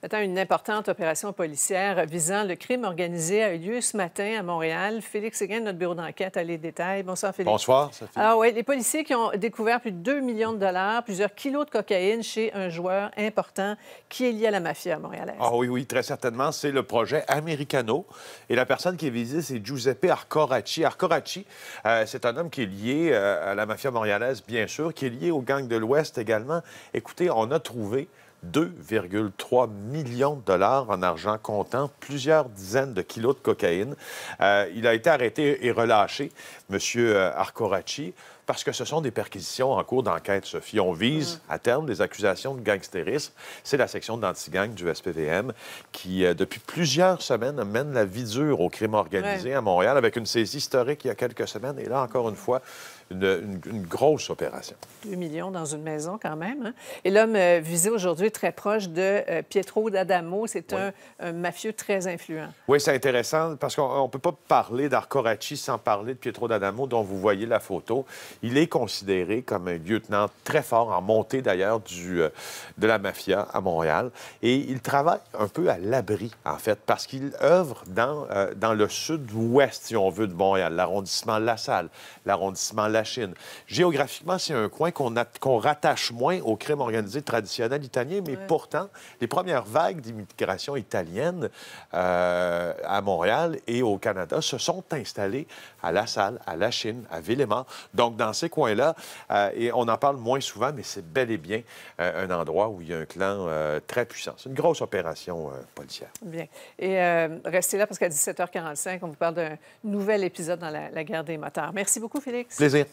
Attends, une importante opération policière visant le crime organisé a eu lieu ce matin à Montréal. Félix de notre bureau d'enquête, a les détails. Bonsoir, Félix. Bonsoir, Sophie. Ah oui, les policiers qui ont découvert plus de 2 millions de dollars, plusieurs kilos de cocaïne chez un joueur important qui est lié à la mafia montréalaise. Ah oui, oui, très certainement. C'est le projet Americano. Et la personne qui est visée, c'est Giuseppe Arcoracci. Arcoracci, euh, c'est un homme qui est lié euh, à la mafia montréalaise, bien sûr, qui est lié aux gangs de l'Ouest également. Écoutez, on a trouvé 2,3 millions de dollars en argent comptant, plusieurs dizaines de kilos de cocaïne. Euh, il a été arrêté et relâché, M. Euh, Arcoraci parce que ce sont des perquisitions en cours d'enquête, Sophie. On vise mm. à terme des accusations de gangstérisme. C'est la section d'anti-gang du SPVM qui, euh, depuis plusieurs semaines, mène la vie dure au crime organisé à Montréal avec une saisie historique il y a quelques semaines. Et là, encore une fois, une, grosse opération. 2 millions dans une maison quand même. Hein. Et l'homme euh, visé aujourd'hui est très proche de euh, Pietro D'Adamo. C'est un, mafieux très influent. Oui, c'est intéressant parce qu'on ne peut pas parler d'Arcoracci sans parler de Pietro D'Adamo dont vous voyez la photo. Il est considéré comme un lieutenant très fort, en montée d'ailleurs euh, de la mafia à Montréal. Et il travaille un peu à l'abri, en fait, parce qu'il œuvre dans, euh, dans le sud-ouest, si on veut, de Montréal, l'arrondissement La Salle, l'arrondissement La Chine. Géographiquement, c'est un coin qu'on rattache moins au crime organisé traditionnel italien, mais pourtant, les premières vagues d'immigration italienne euh, à Montréal et au Canada se sont installées à La Salle, à La Chine, à Villemont, Donc, dans dans ces coins-là. Euh, et on en parle moins souvent, mais c'est bel et bien euh, un endroit où il y a un clan euh, très puissant. C'est une grosse opération policière. Bien. Et restez là parce qu'à 17h45, on vous parle d'un nouvel épisode dans la, la guerre des motards. Merci beaucoup, Félix. Plaisir.